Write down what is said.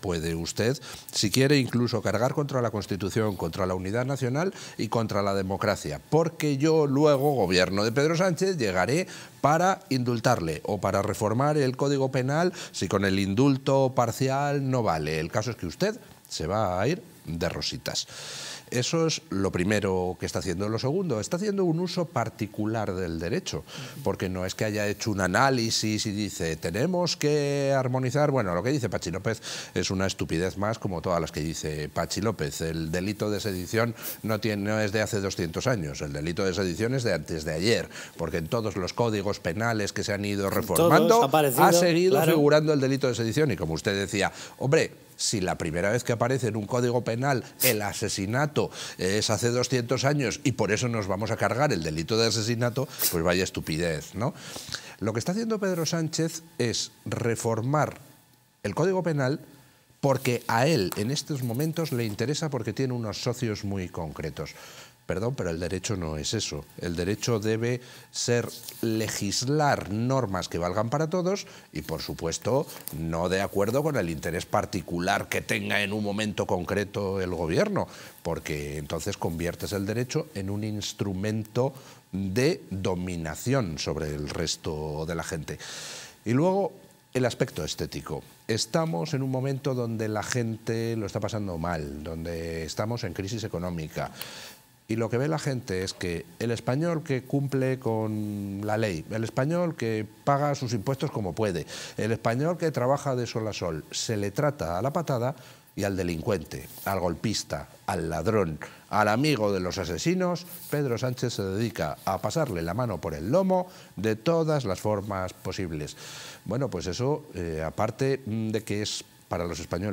Puede usted, si quiere, incluso cargar contra la Constitución, contra la unidad nacional y contra la democracia, porque yo luego, gobierno de Pedro Sánchez, llegaré para indultarle o para reformar el Código Penal si con el indulto parcial no vale. El caso es que usted se va a ir de rositas. Eso es lo primero que está haciendo. Lo segundo, está haciendo un uso particular del derecho, porque no es que haya hecho un análisis y dice, tenemos que armonizar. Bueno, lo que dice Pachi López es una estupidez más, como todas las que dice Pachi López. El delito de sedición no, tiene, es de hace 200 años, el delito de sedición es de antes de ayer, porque en todos los códigos penales que se han ido reformando, ha, seguido figurando el delito de sedición. Y como usted decía, hombre, si la primera vez que aparece en un código penal el asesinato es hace 200 años y por eso nos vamos a cargar el delito de asesinato, pues vaya estupidez, ¿no? Lo que está haciendo Pedro Sánchez es reformar el código penal porque a él en estos momentos le interesa porque tiene unos socios muy concretos. Perdón, pero el derecho no es eso. El derecho debe ser legislar normas que valgan para todos y, por supuesto, no de acuerdo con el interés particular que tenga en un momento concreto el gobierno, porque entonces conviertes el derecho en un instrumento de dominación sobre el resto de la gente. Y luego, el aspecto estético. Estamos en un momento donde la gente lo está pasando mal, donde estamos en crisis económica. Y lo que ve la gente es que el español que cumple con la ley, el español que paga sus impuestos como puede, el español que trabaja de sol a sol, se le trata a la patada y al delincuente, al golpista, al ladrón, al amigo de los asesinos, Pedro Sánchez se dedica a pasarle la mano por el lomo de todas las formas posibles. Bueno, pues eso, eh, aparte mm, de que es para los españoles,